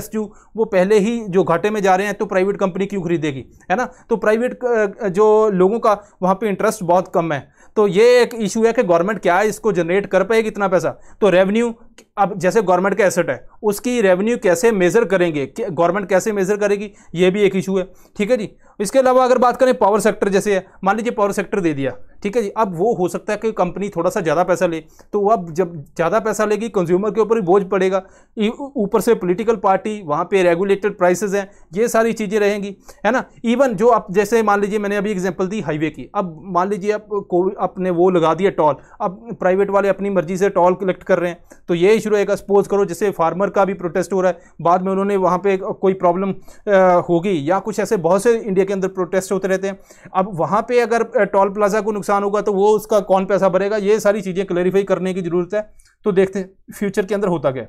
वो पहले ही जो घाटे में जा रहे हैं तो प्राइवेट कंपनी क्यों खरीदेगी है ना तो प्राइवेट जो लोगों का वहाँ वहाँ पे इंटरेस्ट बहुत कम है तो ये एक इशू है कि गवर्नमेंट क्या है इसको जनरेट कर पाएगी इतना पैसा तो रेवेन्यू अब जैसे गवर्नमेंट का एसेट है उसकी रेवेन्यू कैसे मेजर करेंगे गवर्नमेंट कैसे मेजर करेगी ये भी एक इशू है ठीक है जी इसके अलावा अगर बात करें पावर सेक्टर जैसे है मान लीजिए पावर सेक्टर दे दिया ठीक है जी अब वो हो सकता है कि कंपनी थोड़ा सा ज़्यादा पैसा ले तो अब जब ज़्यादा पैसा लेगी कंज्यूमर के ऊपर भी बोझ पड़ेगा ऊपर से पॉलिटिकल पार्टी वहाँ पे रेगुलेटेड प्राइसेस हैं ये सारी चीज़ें रहेंगी है ना इवन जो आप जैसे मान लीजिए मैंने अभी एग्जांपल दी हाईवे की अब मान लीजिए आप को अपने वो लगा दिया टॉल अब प्राइवेट वाले अपनी मर्जी से टॉल कलेक्ट कर रहे हैं तो ये देश इशू रहेगा सपोज करो जैसे फार्मर का भी प्रोटेस्ट हो रहा है बाद में उन्होंने वहाँ पे कोई प्रॉब्लम होगी या कुछ ऐसे बहुत से इंडिया के अंदर प्रोटेस्ट होते रहते हैं अब वहाँ पे अगर टोल प्लाजा को नुकसान होगा तो वो उसका कौन पैसा भरेगा ये सारी चीज़ें क्लैरिफाई करने की ज़रूरत है तो देखते हैं फ्यूचर के अंदर होता क्या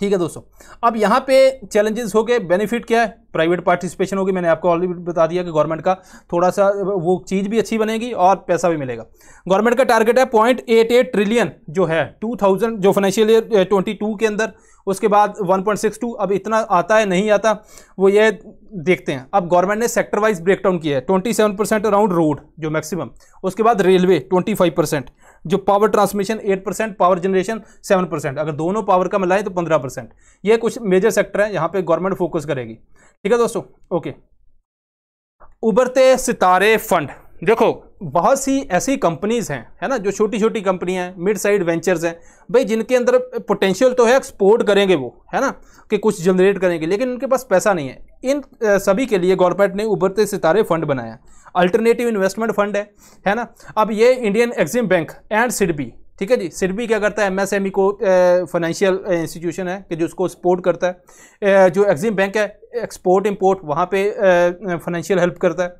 ठीक है दोस्तों अब यहाँ पे चैलेंजेस हो गए बेनिफिट क्या है प्राइवेट पार्टिसिपेशन होगी मैंने आपको ऑलरेडी बता दिया कि गवर्नमेंट का थोड़ा सा वो चीज़ भी अच्छी बनेगी और पैसा भी मिलेगा गवर्नमेंट का टारगेट है पॉइंट एट एट ट्रिलियन जो है टू थाउजेंड जो फाइनेंशियल ईयर ट्वेंटी टू के अंदर उसके बाद वन पॉइंट सिक्स टू अब इतना आता है नहीं आता वो ये देखते हैं अब गवर्नमेंट ने सेक्टर वाइज ब्रेकडाउन किया है twenty seven percent around road जो मैक्सिमम उसके बाद रेलवे ट्वेंटी फाइव परसेंट जो power transmission eight percent power generation seven percent अगर दोनों पावर का मिलाएं तो पंद्रह परसेंट ये कुछ मेजर सेक्टर हैं यहाँ पे गवर्नमेंट फोकस करेगी ठीक है दोस्तों ओके उबरते सितारे फंड देखो बहुत सी ऐसी कंपनीज हैं है ना जो छोटी छोटी कंपनियां हैं मिड साइड वेंचर्स हैं भाई जिनके अंदर पोटेंशियल तो है एक्सपोर्ट करेंगे वो है ना कि कुछ जनरेट करेंगे लेकिन उनके पास पैसा नहीं है इन सभी के लिए गवर्नमेंट ने उभरते सितारे फंड बनाया अल्टरनेटिव इन्वेस्टमेंट फंड है है ना अब ये Indian Exim bank and SIDBI ठीक है जी भी क्या करता है एमएसएमई e को फाइनेंशियल इंस्टीट्यूशन है कि जो उसको सपोर्ट करता है जो एग्जिम बैंक है एक्सपोर्ट इंपोर्ट वहाँ पे फाइनेंशियल हेल्प करता है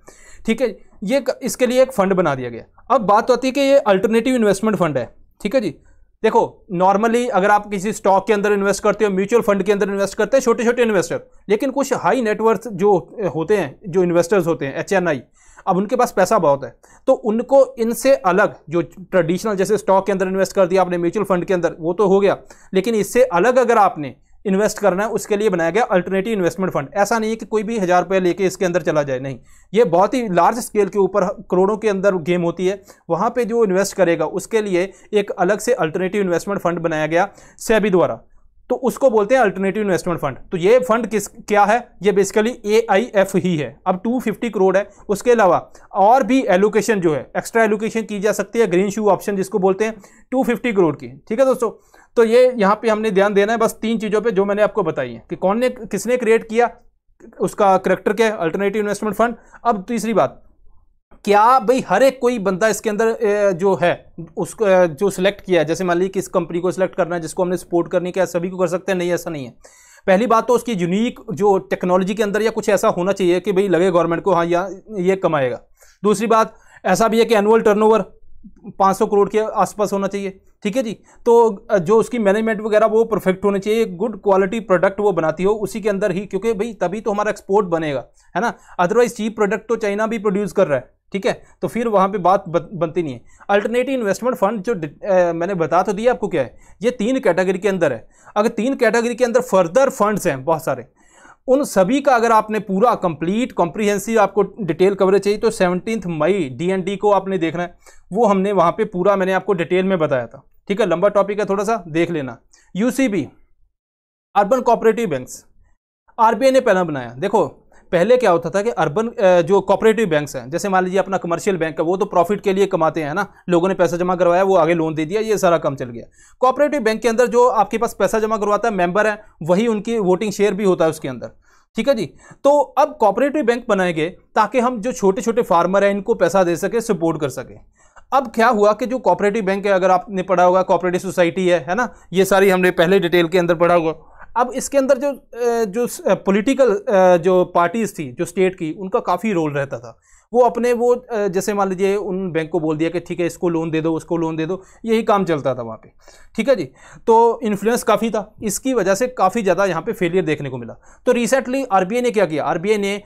ठीक है ये इसके लिए एक फ़ंड बना दिया गया अब बात होती है कि ये अल्टरनेटिव इन्वेस्टमेंट फंड है ठीक है जी देखो नॉर्मली अगर आप किसी स्टॉक के अंदर इन्वेस्ट करते हो म्यूचुअल फंड के अंदर इन्वेस्ट करते हैं छोटे छोटे इन्वेस्टर लेकिन कुछ हाई नेटवर्थ जो होते हैं जो इन्वेस्टर्स होते हैं एच अब उनके पास पैसा बहुत है तो उनको इनसे अलग जो ट्रेडिशनल जैसे स्टॉक के अंदर इन्वेस्ट कर दिया आपने म्यूचुअल फंड के अंदर वो तो हो गया लेकिन इससे अलग अगर आपने इन्वेस्ट करना है उसके लिए बनाया गया अल्टरनेटिव इन्वेस्टमेंट फंड ऐसा नहीं है कि कोई भी हज़ार रुपये लेके इसके अंदर चला जाए नहीं ये बहुत ही लार्ज स्केल के ऊपर करोड़ों के अंदर गेम होती है वहाँ पे जो इन्वेस्ट करेगा उसके लिए एक अलग से अल्टरनेटिव इन्वेस्टमेंट फंड बनाया गया सेबी द्वारा तो उसको बोलते हैं अल्टरनेटिव इन्वेस्टमेंट फंड तो ये फंड किस क्या है ये बेसिकली ए आई एफ ही है अब 250 करोड़ है उसके अलावा और भी एलोकेशन जो है एक्स्ट्रा एलोकेशन की जा सकती है ग्रीन शू ऑप्शन जिसको बोलते हैं 250 करोड़ की ठीक है दोस्तों तो ये यहाँ पे हमने ध्यान देना है बस तीन चीज़ों पर जो मैंने आपको बताई है कि कौन ने किसने क्रिएट किया उसका करेक्टर क्या है अल्टरनेटिव इन्वेस्टमेंट फंड अब तीसरी बात क्या भाई हर एक कोई बंदा इसके अंदर जो है उसको जो सिलेक्ट किया है जैसे मान लीजिए किस कंपनी को सिलेक्ट करना है जिसको हमने सपोर्ट करनी क्या सभी को कर सकते हैं नहीं ऐसा नहीं है पहली बात तो उसकी यूनिक जो टेक्नोलॉजी के अंदर या कुछ ऐसा होना चाहिए कि भाई लगे गवर्नमेंट को हाँ या ये कमाएगा दूसरी बात ऐसा भी है कि एनुअल टर्नओवर 500 करोड़ के आसपास होना चाहिए ठीक है जी तो जो उसकी मैनेजमेंट वगैरह वो परफेक्ट होनी चाहिए गुड क्वालिटी प्रोडक्ट वो बनाती हो उसी के अंदर ही क्योंकि भाई तभी तो हमारा एक्सपोर्ट बनेगा है ना अदरवाइज चीप प्रोडक्ट तो चाइना भी प्रोड्यूस कर रहा है ठीक है तो फिर वहां पे बात बनती नहीं है अल्टरनेटिव इन्वेस्टमेंट फंड जो ए, मैंने बता तो दिया आपको क्या है ये तीन कैटेगरी के अंदर है अगर तीन कैटेगरी के अंदर फर्दर फंड्स हैं बहुत सारे उन सभी का अगर आपने पूरा कंप्लीट कॉम्प्रीहेंसिव आपको डिटेल कवरेज चाहिए तो सेवनटीन्थ मई डी को आपने देखना है वो हमने वहाँ पर पूरा मैंने आपको डिटेल में बताया था ठीक है लंबा टॉपिक है थोड़ा सा देख लेना यू अर्बन कोऑपरेटिव बैंक्स आरबीआई ने पहला बनाया देखो पहले क्या होता था कि अर्बन जो कॉपरेटिव बैंक्स हैं जैसे मान लीजिए अपना कमर्शियल बैंक है वो तो प्रॉफिट के लिए कमाते हैं ना लोगों ने पैसा जमा करवाया वो आगे लोन दे दिया ये सारा काम चल गया कॉपरेटिव बैंक के अंदर जो आपके पास पैसा जमा करवाता है मेंबर है वही उनकी वोटिंग शेयर भी होता है उसके अंदर ठीक है जी तो अब कॉपरेटिव बैंक बनाए गए ताकि हम जो छोटे छोटे फार्मर हैं इनको पैसा दे सके सपोर्ट कर सके अब क्या हुआ कि जो कॉपरेटिव बैंक है अगर आपने पढ़ा होगा कॉपरेटिव सोसाइटी है है ना ये सारी हमने पहले डिटेल के अंदर पढ़ा होगा अब इसके अंदर जो जो पॉलिटिकल जो पार्टीज़ थी जो स्टेट की उनका काफ़ी रोल रहता था वो अपने वो जैसे मान लीजिए उन बैंक को बोल दिया कि ठीक है इसको लोन दे दो उसको लोन दे दो यही काम चलता था वहाँ पे ठीक है जी तो इन्फ्लुएंस काफ़ी था इसकी वजह से काफ़ी ज़्यादा यहाँ पे फेलियर देखने को मिला तो रिसेंटली आरबीआई ने क्या किया आरबीआई ने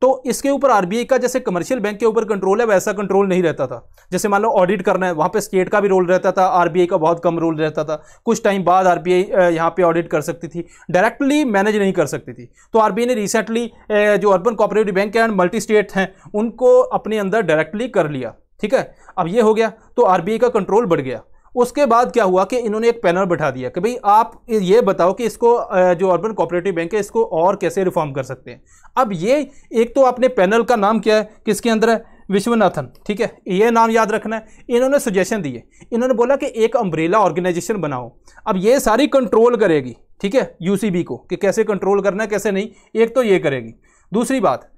तो इसके ऊपर आरबीआई का जैसे कमर्शियल बैंक के ऊपर कंट्रोल है वैसा कंट्रोल नहीं रहता था जैसे मान लो ऑडिट करना है वहाँ पे स्टेट का भी रोल रहता था आरबीआई का बहुत कम रोल रहता था कुछ टाइम बाद आरबीआई यहाँ पे ऑडिट कर सकती थी डायरेक्टली मैनेज नहीं कर सकती थी तो आरबीआई ने रिसेंटली जो urban cooperative bank and multi state हैं उनको अपने अंदर डायरेक्टली कर लिया ठीक है अब ये हो गया तो आरबीआई का कंट्रोल बढ़ गया उसके बाद क्या हुआ कि इन्होंने एक पैनल बैठा दिया कि भाई आप ये बताओ कि इसको जो अर्बन कोऑपरेटिव बैंक है इसको और कैसे रिफॉर्म कर सकते हैं अब ये एक तो आपने पैनल का नाम क्या है किसके अंदर है विश्वनाथन ठीक है ये नाम याद रखना है इन्होंने सजेशन दिए इन्होंने बोला कि एक अम्ब्रेला ऑर्गेनाइजेशन बनाओ अब ये सारी कंट्रोल करेगी ठीक है यूसीबी को कि कैसे कंट्रोल करना है कैसे नहीं एक तो ये करेगी दूसरी बात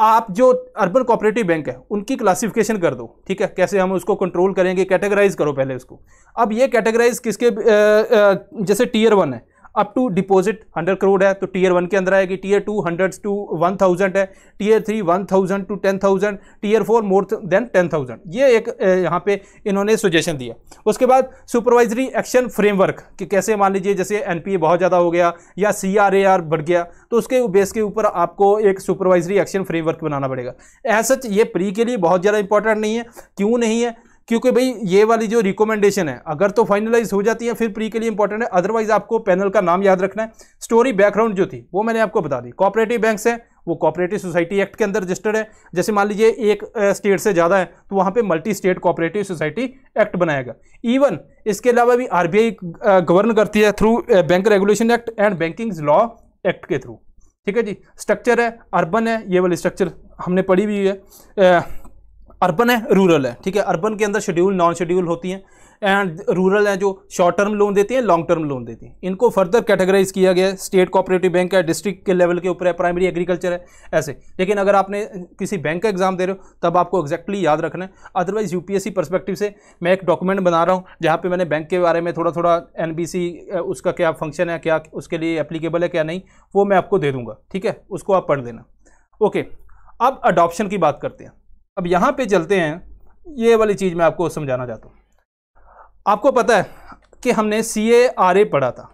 आप जो अर्बन कोऑपरेटिव बैंक है उनकी क्लासिफिकेशन कर दो ठीक है कैसे हम उसको कंट्रोल करेंगे कैटेगराइज करो पहले उसको अब ये कैटेगराइज किसके जैसे टीयर वन है अप टू डिपॉजिट 100 करोड़ है तो टीयर वन के अंदर आएगी tier two hundred to one thousand है tier three one thousand to ten thousand tier four more than ten thousand ये एक यहाँ पे इन्होंने सुजेशन दिया उसके बाद सुपरवाइजरी एक्शन फ्रेमवर्क कि कैसे मान लीजिए जैसे एन बहुत ज़्यादा हो गया या सी बढ़ गया तो उसके बेस के ऊपर आपको एक सुपरवाइजरी एक्शन फ्रेमवर्क बनाना पड़ेगा ऐसा ये प्री के लिए बहुत ज़्यादा इंपॉर्टेंट नहीं है क्यों नहीं है क्योंकि भाई ये वाली जो रिकमेंडेशन है अगर तो फाइनलाइज हो जाती है फिर प्री के लिए इंपॉर्टेंट है अदरवाइज आपको पैनल का नाम याद रखना है स्टोरी बैकग्राउंड जो थी वो मैंने आपको बता दी कॉपरेटिव बैंक है वो कॉपरेटिव सोसाइटी एक्ट के अंदर रजिस्टर्ड है जैसे मान लीजिए एक स्टेट से ज़्यादा है तो वहाँ पे multi state cooperative society act बनाएगा इवन इसके अलावा भी आरबीआई गवर्न करती है through bank regulation act and banking law act के थ्रू ठीक है जी स्ट्रक्चर है अर्बन है ये वाली स्ट्रक्चर हमने पढ़ी हुई है अर्बन है रूरल है ठीक है अर्बन के अंदर शेड्यूल नॉन शेड्यूल होती हैं एंड रूरल हैं जो शॉर्ट टर्म लोन देती हैं लॉन्ग टर्म लोन देती हैं इनको फर्दर कैटेगराइज किया गया है स्टेट कोऑपरेटिव बैंक है डिस्ट्रिक्ट के लेवल के ऊपर है प्राइमरी एग्रीकल्चर है ऐसे लेकिन अगर आपने किसी बैंक का एग्जाम दे रहे हो तब आपको एक्जैक्टली exactly याद रखना है अदरवाइज यूपीएससी परस्पेक्टिव से मैं एक डॉक्यूमेंट बना रहा हूँ जहाँ पर मैंने बैंक के बारे में थोड़ा थोड़ा एन उसका क्या फंक्शन है क्या उसके लिए एप्लीकेबल है क्या नहीं वो मैं आपको दे दूँगा ठीक है उसको आप पढ़ देना ओके अब अडॉप्शन की बात करते हैं अब यहाँ पे चलते हैं ये वाली चीज़ मैं आपको समझाना चाहता हूँ आपको पता है कि हमने सी ए आर ए पढ़ा था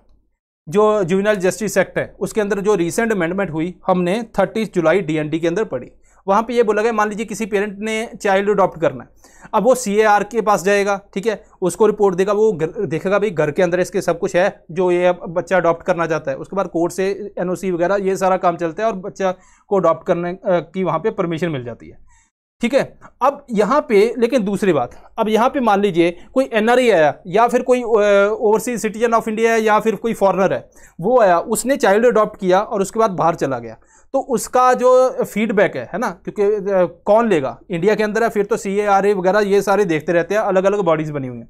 जो जुविनल जस्टिस एक्ट है उसके अंदर जो रिसेंट अमेंडमेंट हुई हमने थर्टी जुलाई डीएनडी के अंदर पढ़ी वहाँ पे ये बोला गया मान लीजिए किसी पेरेंट ने चाइल्ड अडॉप्ट करना है अब वो सी के पास जाएगा ठीक है उसको रिपोर्ट देगा वो देखेगा भाई घर के अंदर इसके सब कुछ है जो ये बच्चा अडॉप्ट करना चाहता है उसके बाद कोर्ट से एन वगैरह ये सारा काम चलता है और बच्चा को अडॉप्ट करने की वहाँ पर परमिशन मिल जाती है ठीक है अब यहाँ पे लेकिन दूसरी बात अब यहाँ पे मान लीजिए कोई एनआरई आया या फिर कोई ओवरसीज सिटीजन ऑफ इंडिया है या फिर कोई फॉरनर है वो आया उसने चाइल्ड अडॉप्ट किया और उसके बाद बाहर चला गया तो उसका जो फीडबैक है है ना क्योंकि कौन लेगा इंडिया के अंदर है फिर तो सी ए आर ए वगैरह ये सारे देखते रहते हैं अलग अलग बॉडीज़ बनी हुई हैं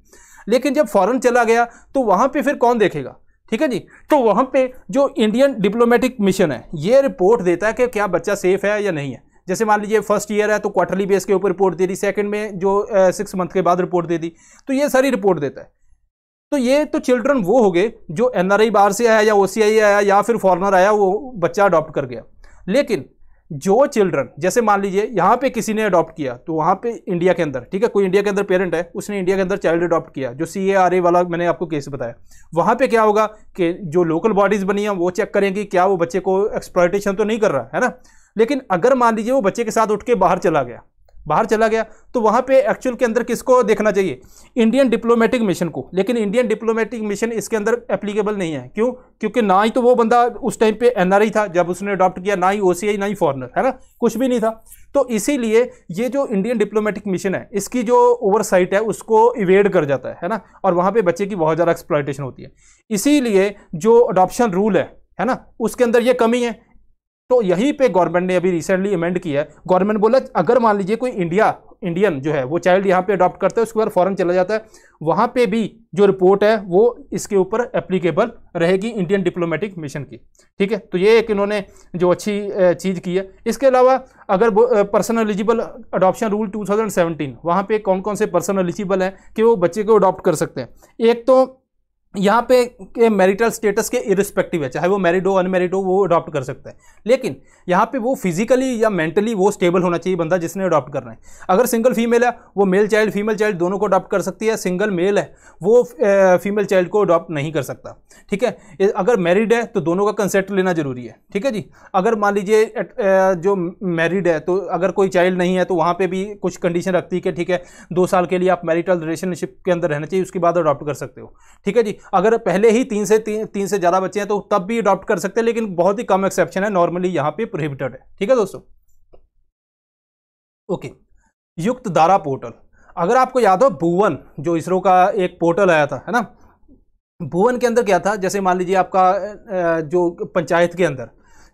लेकिन जब फ़ॉरन चला गया तो वहाँ पर फिर कौन देखेगा ठीक है जी तो वहाँ पर जो इंडियन डिप्लोमेटिक मिशन है ये रिपोर्ट देता है कि क्या बच्चा सेफ़ है या नहीं है जैसे मान लीजिए फर्स्ट ईयर है तो क्वार्टरली बेस के ऊपर रिपोर्ट दे दी सेकंड में जो सिक्स मंथ के बाद रिपोर्ट दे दी तो ये सारी रिपोर्ट देता है तो ये तो चिल्ड्रन वो हो गए जो एन आर आई बाहर से आया या ओ सी आई आया या फिर फॉरनर आया वो बच्चा अडॉप्ट कर गया लेकिन जो चिल्ड्रन जैसे मान लीजिए यहाँ पे किसी ने अडॉप्ट किया तो वहाँ पे इंडिया के अंदर ठीक है कोई इंडिया के अंदर पेरेंट है उसने इंडिया के अंदर चाइल्ड अडॉप्ट किया जो सी ए आर ए वाला मैंने आपको केस बताया वहाँ पे क्या होगा कि जो लोकल बॉडीज़ बनी हैं वो चेक करेंगी क्या वो बच्चे को एक्सप्लाइटेशन तो नहीं कर रहा है ना लेकिन अगर मान लीजिए वो बच्चे के साथ उठ के बाहर चला गया बाहर चला गया तो वहाँ पे एक्चुअल के अंदर किसको देखना चाहिए इंडियन डिप्लोमेटिक मिशन को लेकिन इंडियन डिप्लोमेटिक मिशन इसके अंदर एप्लीकेबल नहीं है क्यों क्योंकि ना ही तो वो बंदा उस टाइम पे एनआरआई था जब उसने अडॉप्ट किया ना ही ओसीआई ना ही फॉरनर है ना कुछ भी नहीं था तो इसीलिए ये जो इंडियन डिप्लोमेटिक मिशन है इसकी जो ओवरसाइट है उसको इवेड कर जाता है है ना और वहाँ पर बच्चे की बहुत ज़्यादा एक्सप्लाइटेशन होती है इसीलिए जो अडॉप्शन रूल है है ना उसके अंदर ये कमी है तो यहीं पे गवर्नमेंट ने अभी रिसेंटली अमेंड किया है गवर्नमेंट बोला अगर मान लीजिए कोई इंडिया इंडियन जो है वो चाइल्ड यहाँ पे अडॉप्ट करता है उसके बाद फॉरन चला जाता है वहाँ पे भी जो रिपोर्ट है वो इसके ऊपर एप्लीकेबल रहेगी इंडियन डिप्लोमेटिक मिशन की ठीक है तो ये एक इन्होंने जो अच्छी चीज़ की है इसके अलावा अगर पर्सन एलिजिबल अडॉप्शन रूल 2017 वहाँ पर कौन कौन से पर्सन एलिजिबल हैं कि वो बच्चे को अडॉप्ट कर सकते हैं एक तो यहाँ पे के मैरिटल स्टेटस के इरिस्पेक्टिव है चाहे वो मैरिड हो अनमेरिड हो वो अडॉप्ट कर सकता है लेकिन यहाँ पे वो फिजिकली या मेंटली वो स्टेबल होना चाहिए बंदा जिसने अडॉप्ट करना है अगर सिंगल फीमेल है वो मेल चाइल्ड फीमेल चाइल्ड दोनों को अडॉप्ट कर सकती है सिंगल मेल है वो फीमेल चाइल्ड को अडॉप्ट नहीं कर सकता ठीक है अगर मैरिड है तो दोनों का कंसेप्ट लेना जरूरी है ठीक है जी अगर मान लीजिए जो मैरिड है तो अगर कोई चाइल्ड नहीं है तो वहाँ पर भी कुछ कंडीशन रखती है कि ठीक है दो साल के लिए आप मैरिटल रिलेशनशिप के अंदर रहना चाहिए उसके बाद अडॉप्ट कर सकते हो ठीक है जी अगर पहले ही तीन से तीन तीन से ज़्यादा बच्चे हैं तो तब भी अडॉप्ट कर सकते हैं लेकिन बहुत ही कम एक्सेप्शन है नॉर्मली यहाँ पे प्रोहिबिटेड है ठीक है दोस्तों ओके युक्त दारा पोर्टल अगर आपको याद हो भुवन जो इसरो का एक पोर्टल आया था है ना भुवन के अंदर क्या था जैसे मान लीजिए आपका जो पंचायत के अंदर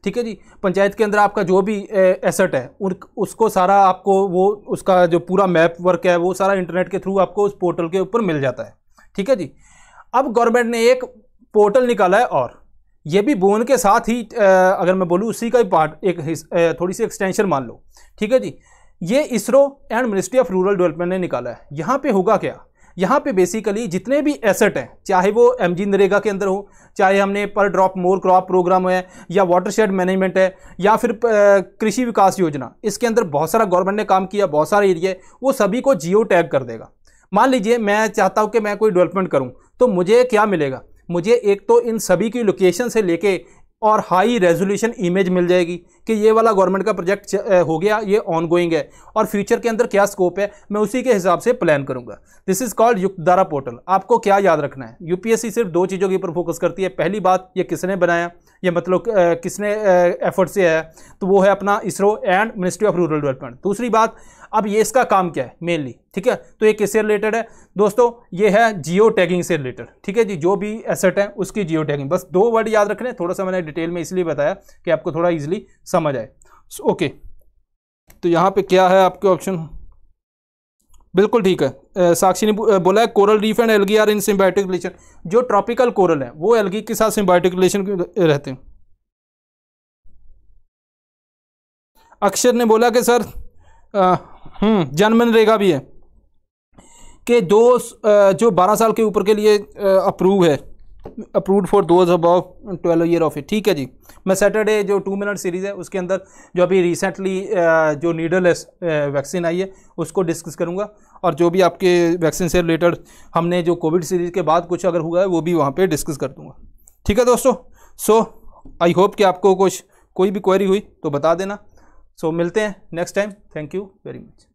ठीक है जी पंचायत के अंदर आपका जो भी एसेट है उन उसको सारा आपको वो उसका जो पूरा मैप वर्क है वो सारा इंटरनेट के थ्रू आपको उस पोर्टल के ऊपर मिल जाता है ठीक है जी अब गवर्नमेंट ने एक पोर्टल निकाला है और ये भी बोन के साथ ही अगर मैं बोलूँ उसी का ही पार्ट एक थोड़ी सी एक्सटेंशन मान लो ठीक है जी ये ISRO and ministry of rural development ने निकाला है यहाँ पे होगा क्या यहाँ पे बेसिकली जितने भी एसेट हैं चाहे वो एम जी नरेगा के अंदर हो चाहे हमने पर ड्रॉप मोर क्रॉप प्रोग्राम है या वाटर शेड मैनेजमेंट है या फिर कृषि विकास योजना इसके अंदर बहुत सारा गवर्नमेंट ने काम किया बहुत सारे एरिया वो सभी को जियो टैग कर देगा मान लीजिए मैं चाहता हूँ कि मैं कोई डेवलपमेंट करूँ तो मुझे क्या मिलेगा मुझे एक तो इन सभी की लोकेशन से लेके और हाई रेजोल्यूशन इमेज मिल जाएगी कि ये वाला गवर्नमेंट का प्रोजेक्ट हो गया ये ऑन गोइंग है और फ्यूचर के अंदर क्या स्कोप है मैं उसी के हिसाब से प्लान करूंगा this is called Yuktdhara portal आपको क्या याद रखना है यूपीएससी सिर्फ दो चीज़ों के ऊपर फोकस करती है पहली बात ये किसने बनाया ये मतलब किसने एफर्ट से है तो वो है अपना ISRO and ministry of rural development दूसरी बात अब ये इसका काम क्या है मेनली ठीक है तो ये किससे रिलेटेड है दोस्तों ये है जियो टैगिंग से रिलेटेड ठीक है जी जो भी एसेट है उसकी जियो टैगिंग बस दो वर्ड याद रखने थोड़ा सा मैंने डिटेल में इसलिए बताया कि आपको थोड़ा ईजिली समझ आए ओके तो यहाँ पर क्या है आपके ऑप्शन बिल्कुल ठीक है साक्षी ने बोला है coral reef and algae are in symbiotic relation जो ट्रॉपिकल कोरल है वो एलगी के साथ सिम्बायोटिक रिलेशन रहते हैं अक्षर ने बोला कि सर हम्म, रेगा भी है कि दो जो बारह साल के ऊपर के लिए अप्रूव है approved for those about twelve year of a ठीक है जी मैं सैटरडे जो टू मिनट सीरीज़ है उसके अंदर जो अभी रिसेंटली जो नीडलेस वैक्सीन आई है उसको डिस्कस करूँगा और जो भी आपके वैक्सीन से रिलेटेड हमने जो कोविड सीरीज़ के बाद कुछ अगर हुआ है वो भी वहाँ पर डिस्कस कर दूँगा ठीक है दोस्तों सो आई होप कि आपको कुछ कोई भी क्वेरी हुई तो बता देना सो so, मिलते हैं next time thank you very much